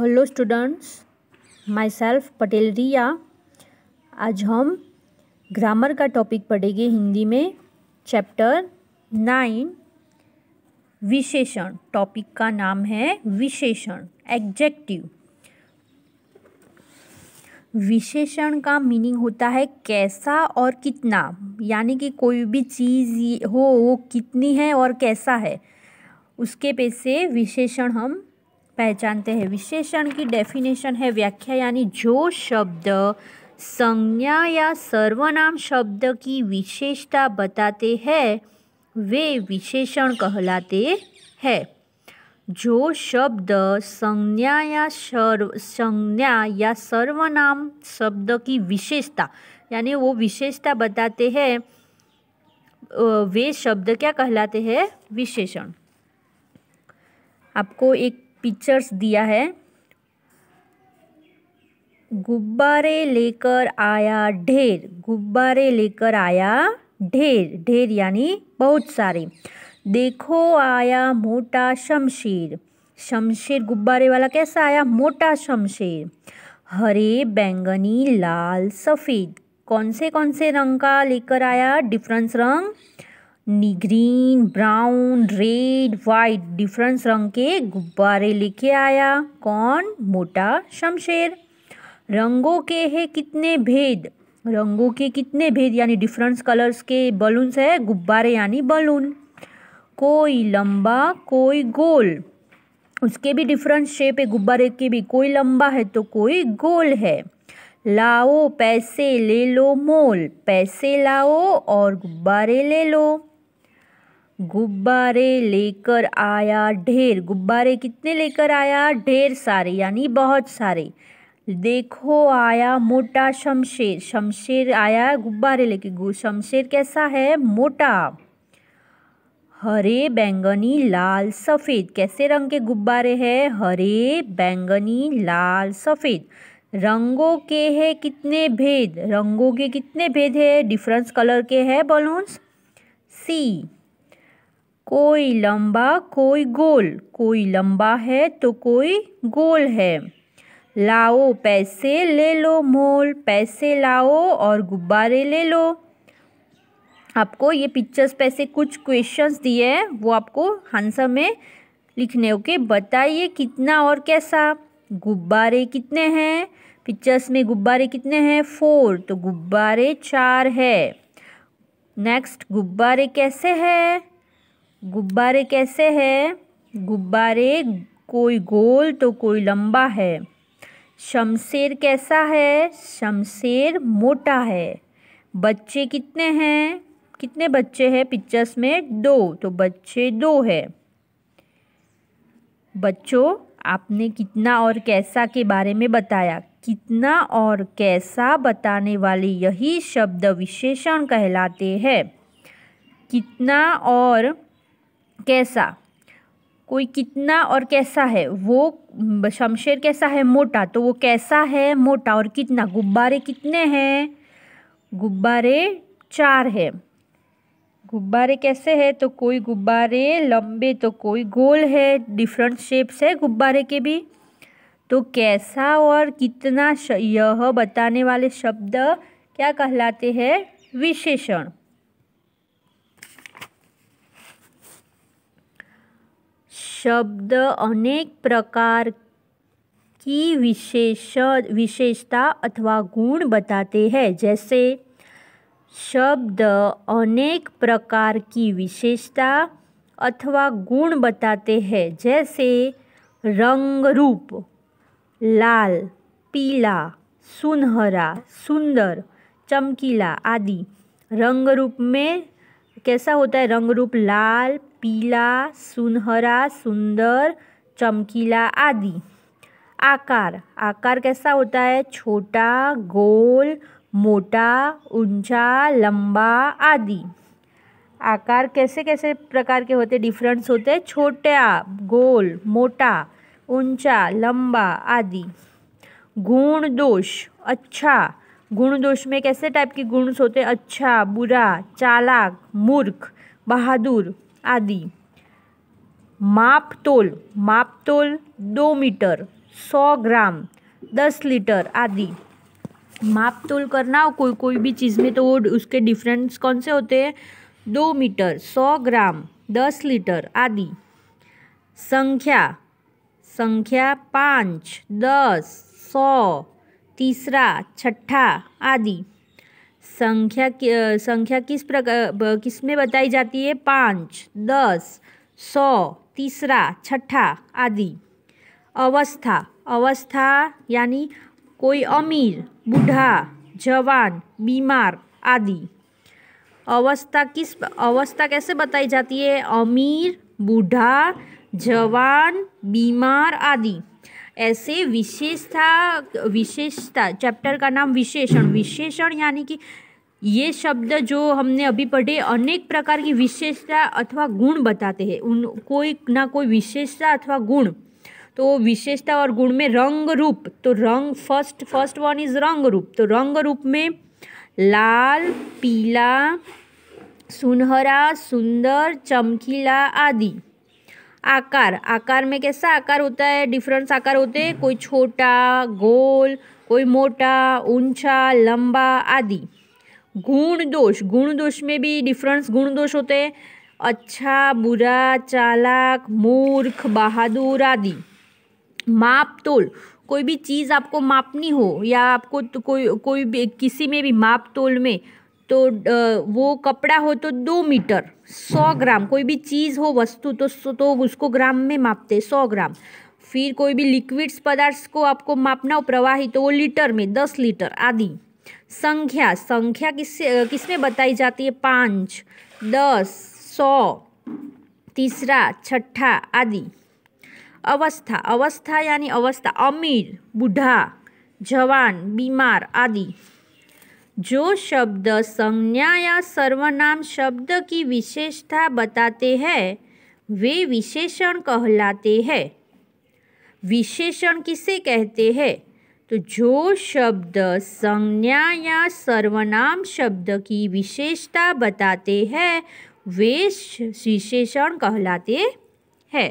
Hello students myself Patel Riya आज हम grammar का टॉपिक पढ़ेंगे हिंदी में चैप्टर नाइन विशेषण टॉपिक का नाम है विशेषण एग्जेक्टिव विशेषण का मीनिंग होता है कैसा और कितना यानी कि कोई भी चीज़ हो वो कितनी है और कैसा है उसके पे से विशेषण हम पहचानते हैं विशेषण की डेफिनेशन है व्याख्या यानी जो शब्द संज्ञा या सर्वनाम शब्द की विशेषता बताते हैं वे विशेषण कहलाते हैं जो शब्द संज्ञा या सर्व संज्ञा या सर्वनाम शब्द की विशेषता यानी वो विशेषता बताते हैं वे शब्द क्या कहलाते हैं विशेषण आपको एक पिक्चर्स दिया है गुब्बारे लेकर आया ढेर गुब्बारे लेकर आया ढेर ढेर यानी बहुत सारे देखो आया मोटा शमशेर शमशेर गुब्बारे वाला कैसा आया मोटा शमशेर हरे बैंगनी लाल सफ़ेद कौन से कौन से रंग का लेकर आया डिफरेंस रंग green brown red white difference रंग के गुब्बारे लेके आया कौन मोटा शमशेर रंगों के है कितने भेद रंगों के कितने भेद यानी डिफरेंस कलर्स के बलून्स है गुब्बारे यानी बलून कोई लंबा कोई गोल उसके भी डिफरेंस शेप है गुब्बारे के भी कोई लंबा है तो कोई गोल है लाओ पैसे ले लो मोल पैसे लाओ और गुब्बारे ले लो गुब्बारे लेकर आया ढेर गुब्बारे कितने लेकर आया ढेर सारे यानी बहुत सारे देखो आया मोटा शमशेर शमशेर आया गुब्बारे लेके शमशेर कैसा है मोटा हरे बैंगनी लाल सफ़ेद कैसे रंग के गुब्बारे हैं हरे बैंगनी लाल सफ़ेद रंगों के है कितने भेद रंगों के कितने भेद है डिफरेंस कलर के है बलून्स सी कोई लंबा कोई गोल कोई लंबा है तो कोई गोल है लाओ पैसे ले लो मोल पैसे लाओ और गुब्बारे ले लो आपको ये पिक्चर्स पे से कुछ क्वेश्चंस दिए हैं वो आपको आंसर में लिखने ओके बताइए कितना और कैसा गुब्बारे कितने हैं पिक्चर्स में गुब्बारे कितने हैं फोर तो गुब्बारे चार है नेक्स्ट गुब्बारे कैसे हैं गुब्बारे कैसे है गुब्बारे कोई गोल तो कोई लंबा है शमशेर कैसा है शमशेर मोटा है बच्चे कितने हैं कितने बच्चे हैं पिक्चर्स में दो तो बच्चे दो है बच्चों आपने कितना और कैसा के बारे में बताया कितना और कैसा बताने वाले यही शब्द विशेषण कहलाते हैं कितना और कैसा कोई कितना और कैसा है वो शमशेर कैसा है मोटा तो वो कैसा है मोटा और कितना गुब्बारे कितने हैं गुब्बारे चार है गुब्बारे कैसे हैं तो कोई गुब्बारे लंबे तो कोई गोल है डिफरेंट शेप्स है गुब्बारे के भी तो कैसा और कितना यह बताने वाले शब्द क्या कहलाते हैं विशेषण शब्द अनेक प्रकार की विशेष विशेषता अथवा गुण बताते हैं जैसे शब्द अनेक प्रकार की विशेषता अथवा गुण बताते हैं जैसे रंग रूप लाल पीला सुनहरा सुंदर चमकीला आदि रंग रूप में कैसा होता है रंग रूप लाल पीला सुनहरा सुंदर चमकीला आदि आकार आकार कैसा होता है छोटा गोल मोटा ऊंचा लंबा आदि आकार कैसे कैसे प्रकार के होते डिफरेंस होते छोटा गोल मोटा ऊंचा लंबा आदि गुण दोष अच्छा गुण दोष में कैसे टाइप के गुण होते अच्छा बुरा चालाक मूर्ख बहादुर आदि माप तोल माप तोल दो मीटर सौ ग्राम दस लीटर आदि माप तोल करना हो कोई कोई भी चीज़ में तो वो उसके डिफरेंस कौन से होते हैं दो मीटर सौ ग्राम दस लीटर आदि संख्या संख्या पाँच दस सौ तीसरा छठा आदि संख्या संख्या किस प्रकार किस में बताई जाती है पाँच दस सौ तीसरा छठा आदि अवस्था अवस्था यानी कोई अमीर बूढ़ा जवान बीमार आदि अवस्था किस अवस्था कैसे बताई जाती है अमीर बूढ़ा जवान बीमार आदि ऐसे विशेषता विशेषता चैप्टर का नाम विशेषण विशेषण यानी कि ये शब्द जो हमने अभी पढ़े अनेक प्रकार की विशेषता अथवा गुण बताते हैं उन कोई ना कोई विशेषता अथवा गुण तो विशेषता और गुण में रंग रूप तो रंग फर्स्ट फर्स्ट वन इज रंग रूप तो रंग रूप में लाल पीला सुनहरा सुंदर चमकीला आदि आकार आकार में कैसा आकार होता है डिफरेंस आकार होते हैं कोई छोटा गोल कोई मोटा ऊंचा लंबा आदि गुण दोष गुण दोष में भी डिफरेंस गुण दोष होते हैं अच्छा बुरा चालाक मूर्ख बहादुर आदि माप तोल कोई भी चीज़ आपको मापनी हो या आपको तो कोई कोई भी किसी में भी माप तोल में तो वो कपड़ा हो तो दो मीटर सौ ग्राम कोई भी चीज़ हो वस्तु तो तो उसको ग्राम में मापते सौ ग्राम फिर कोई भी लिक्विड्स पदार्थ को आपको मापना हो प्रवाही तो वो लीटर में दस लीटर आदि संख्या संख्या किससे किसमें बताई जाती है पाँच दस सौ तीसरा छठा आदि अवस्था अवस्था यानी अवस्था अमीर बूढ़ा जवान बीमार आदि जो शब्द संज्ञा या सर्वनाम शब्द की विशेषता बताते हैं वे विशेषण कहलाते हैं विशेषण किसे कहते हैं तो जो शब्द संज्ञा या सर्वनाम शब्द की विशेषता बताते हैं वे विशेषण कहलाते हैं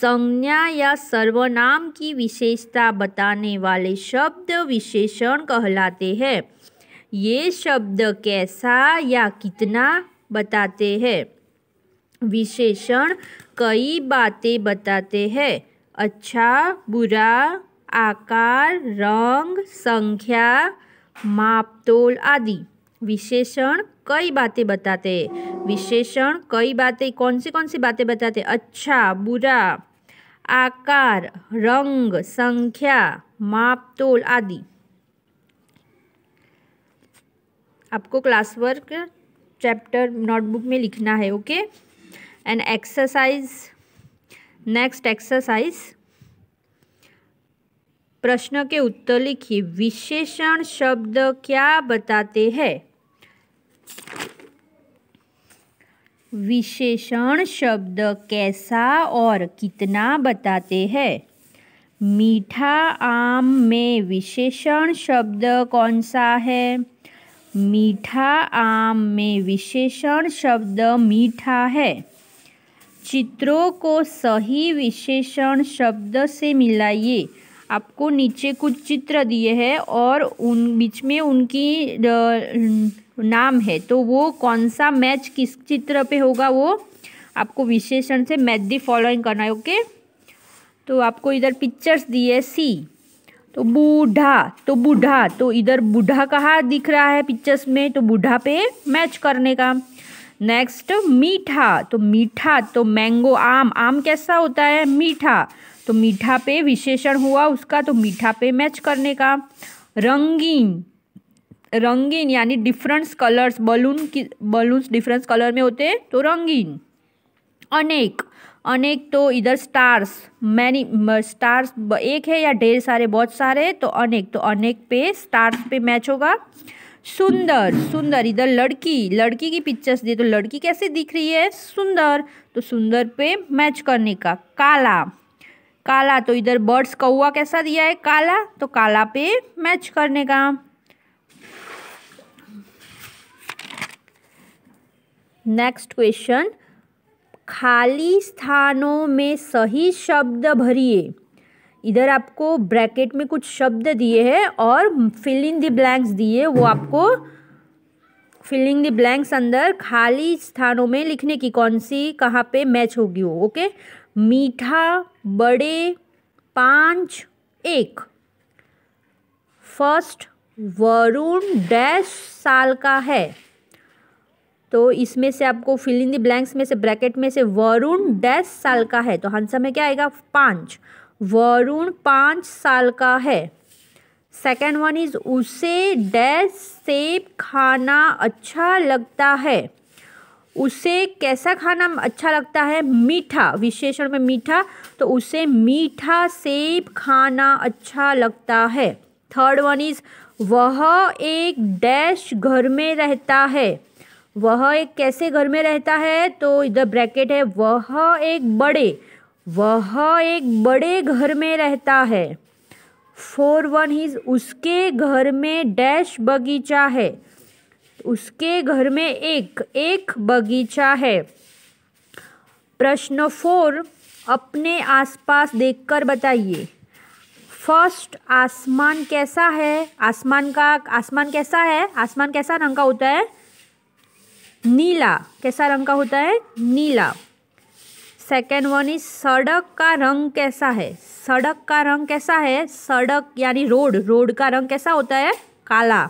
संज्ञा या सर्वनाम की विशेषता बताने वाले शब्द विशेषण कहलाते हैं ये शब्द कैसा या कितना बताते हैं विशेषण कई बातें बताते हैं अच्छा बुरा आकार रंग संख्या मापतोल आदि विशेषण कई बातें बताते विशेषण कई बातें कौन सी कौन सी बातें बताते अच्छा बुरा आकार रंग संख्या मापतोल आदि आपको क्लास वर्क चैप्टर नोटबुक में लिखना है okay and exercise next exercise प्रश्न के उत्तर लिखिए विशेषण शब्द क्या बताते हैं विशेषण शब्द कैसा और कितना बताते हैं मीठा आम में विशेषण शब्द कौन सा है मीठा आम में विशेषण शब्द मीठा है चित्रों को सही विशेषण शब्द से मिलाइए आपको नीचे कुछ चित्र दिए हैं और उन बीच में उनकी नाम है तो वो कौन सा मैच किस चित्र पे होगा वो आपको विशेषण से मैच दी फॉलोइंग करना है ओके तो आपको इधर पिक्चर्स दिए सी तो बूढ़ा तो बूढ़ा तो इधर बूढ़ा कहाँ दिख रहा है पिक्चर्स में तो बूढ़ा पे मैच करने का नेक्स्ट मीठा तो मीठा तो मैंगो आम आम कैसा होता है मीठा तो मीठा पे विशेषण हुआ उसका तो मीठा पे मैच करने का रंगीन रंगीन यानी डिफरेंस कलर्स बलून की बलून्स डिफरेंस कलर में होते हैं तो रंगीन अनेक अनेक तो इधर स्टार्स मैनी स्टार्स एक है या ढेर सारे बहुत सारे तो अनेक तो अनेक पे स्टार्स पे मैच होगा सुंदर सुंदर इधर लड़की लड़की की पिक्चर्स दी तो लड़की कैसे दिख रही है सुंदर तो सुंदर पे मैच करने का काला काला तो इधर बर्ड्स कौआ कैसा दिया है काला तो काला पे मैच करने का नेक्स्ट क्वेश्चन खाली स्थानों में सही शब्द भरिए इधर आपको ब्रैकेट में कुछ शब्द दिए हैं और फिलिंग द ब्लैंक्स दिए वो आपको फिलिंग द ब्लैंक्स अंदर खाली स्थानों में लिखने की कौन सी कहाँ पे मैच होगी वो ओके मीठा बड़े पाँच एक फर्स्ट वरुण डैश साल का है तो इसमें से आपको फिल इन द ब्लैंक्स में से ब्रैकेट में से वरुण डैश साल का है तो हंसा में क्या आएगा पाँच वरुण पाँच साल का है सेकेंड वन इज उसे डैश सेब खाना अच्छा लगता है उसे कैसा खाना अच्छा लगता है मीठा विशेषण में मीठा तो उसे मीठा सेब खाना अच्छा लगता है थर्ड वन इज वह एक डैश घर में रहता है वह एक कैसे घर में रहता है तो इधर ब्रैकेट है वह एक बड़े वह एक बड़े घर में रहता है फोर वन इज उसके घर में डैश बगीचा है उसके घर में एक एक बगीचा है प्रश्न फोर अपने आसपास देखकर बताइए फर्स्ट आसमान कैसा है आसमान का आसमान कैसा है आसमान कैसा रंग का होता है नीला कैसा रंग का होता है नीला सेकेंड वन इज सड़क का रंग कैसा है सड़क का रंग कैसा है सड़क यानी रोड रोड का रंग कैसा होता है काला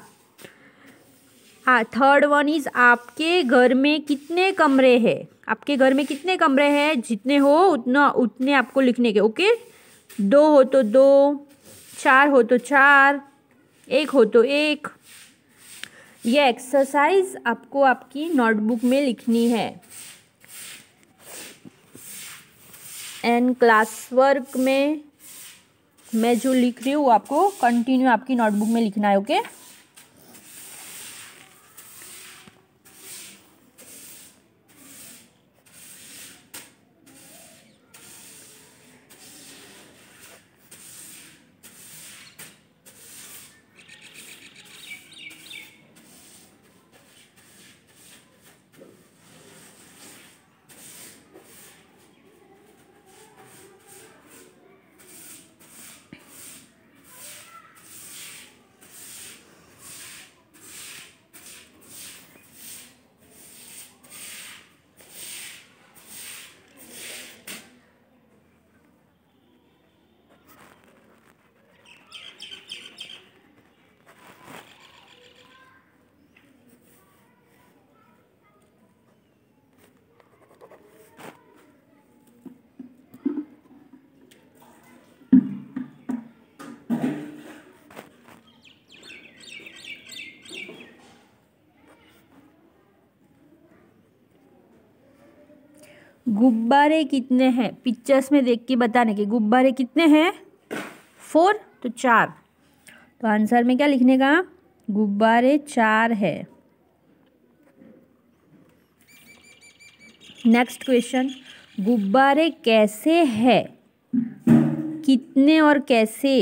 थर्ड वन इज आपके घर में कितने कमरे हैं आपके घर में कितने कमरे हैं जितने हो उतना उतने आपको लिखने के ओके दो हो तो दो चार हो तो चार एक हो तो एक ये एक्सरसाइज आपको आपकी नोटबुक में लिखनी है एंड क्लास वर्क में मैं जो लिख रही हूँ आपको कंटिन्यू आपकी नोटबुक में लिखना है ओके okay? गुब्बारे कितने हैं पिक्चर्स में देख के बताने के गुब्बारे कितने हैं फोर तो चार तो आंसर में क्या लिखने का गुब्बारे चार है नेक्स्ट क्वेश्चन गुब्बारे कैसे है कितने और कैसे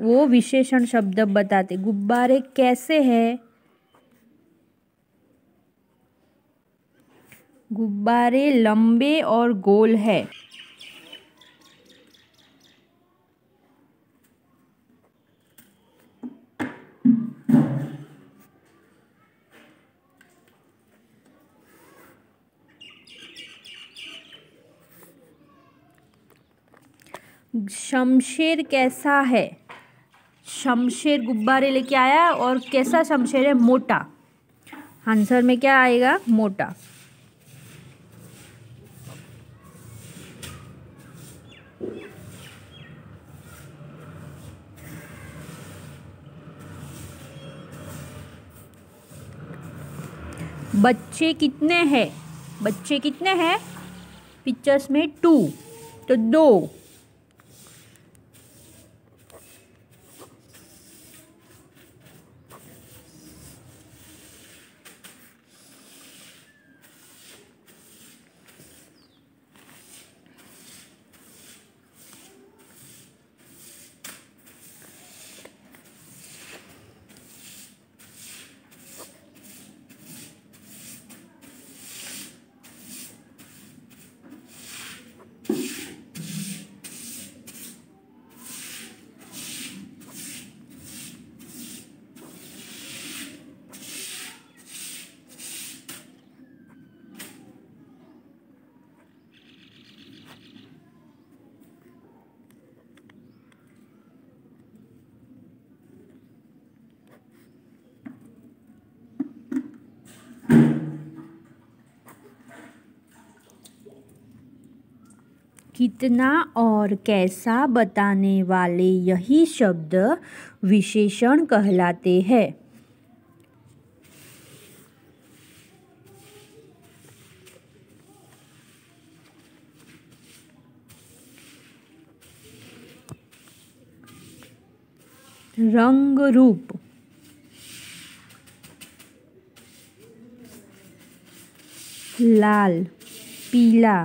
वो विशेषण शब्द बताते गुब्बारे कैसे है गुब्बारे लंबे और गोल है। शमशेर कैसा है शमशेर गुब्बारे लेके आया और कैसा शमशेर है मोटा आंसर में क्या आएगा मोटा बच्चे कितने हैं बच्चे कितने हैं पिक्चर्स में टू तो दो कितना और कैसा बताने वाले यही शब्द विशेषण कहलाते हैं रंग रूप लाल पीला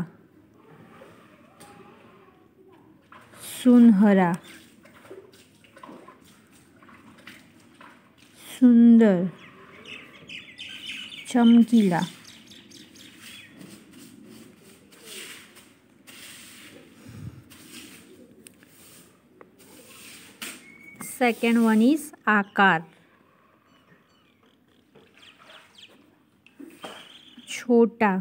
सुनहरा सुंदर चमकीला सेकेंड वन इज आकार छोटा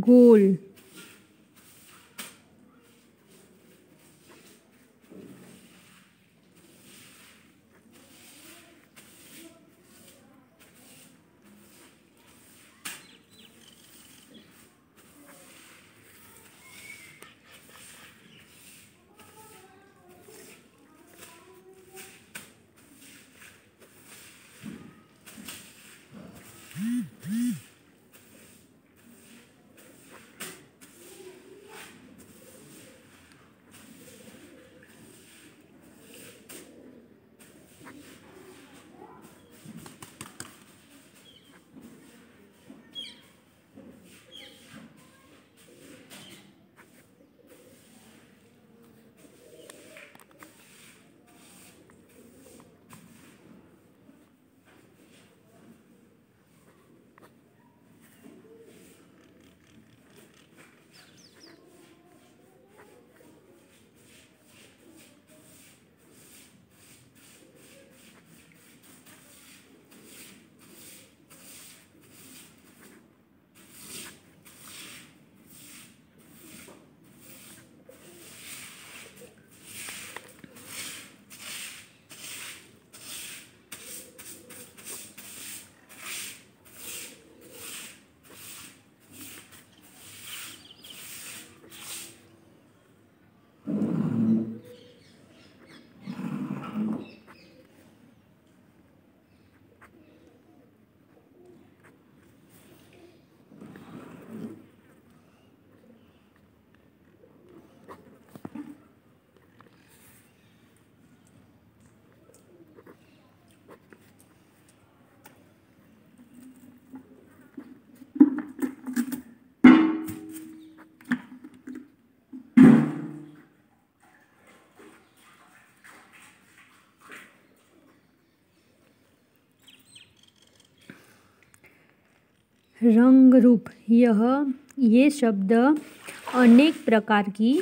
गोल रंग रूप यह ये शब्द अनेक प्रकार की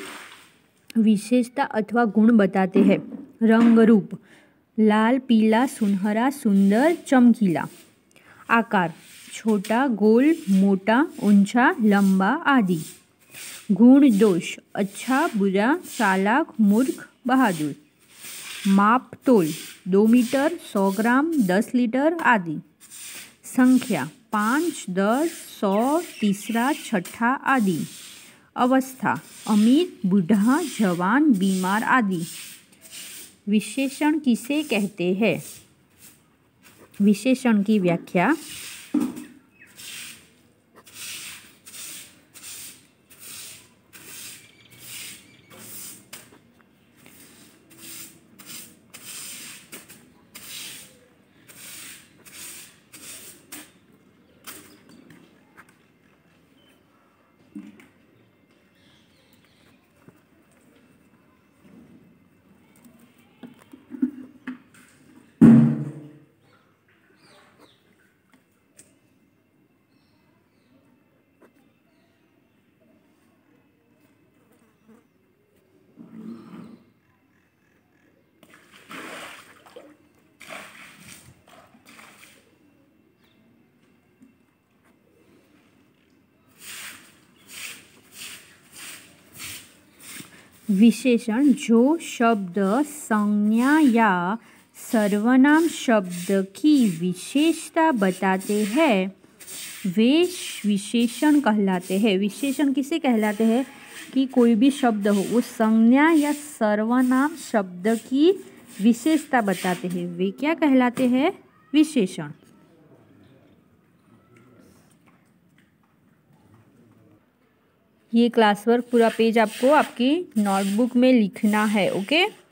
विशेषता अथवा गुण बताते हैं रंग रूप लाल पीला सुनहरा सुंदर चमकीला आकार छोटा गोल मोटा ऊंचा लंबा आदि गुण दोष अच्छा बुरा चालाक मूर्ख बहादुर माप तोल दो मीटर सौ ग्राम दस लीटर आदि संख्या पाँच दस सौ तीसरा छठा आदि अवस्था अमीर बूढ़ा जवान बीमार आदि विशेषण किसे कहते हैं विशेषण की व्याख्या विशेषण जो शब्द संज्ञा या सर्वनाम शब्द की विशेषता बताते हैं वे विशेषण कहलाते हैं विशेषण किसे कहलाते हैं कि कोई भी शब्द हो वो संज्ञा या सर्वनाम शब्द की विशेषता बताते हैं वे क्या कहलाते हैं विशेषण ये क्लास वर्क पूरा पेज आपको आपकी नोटबुक में लिखना है ओके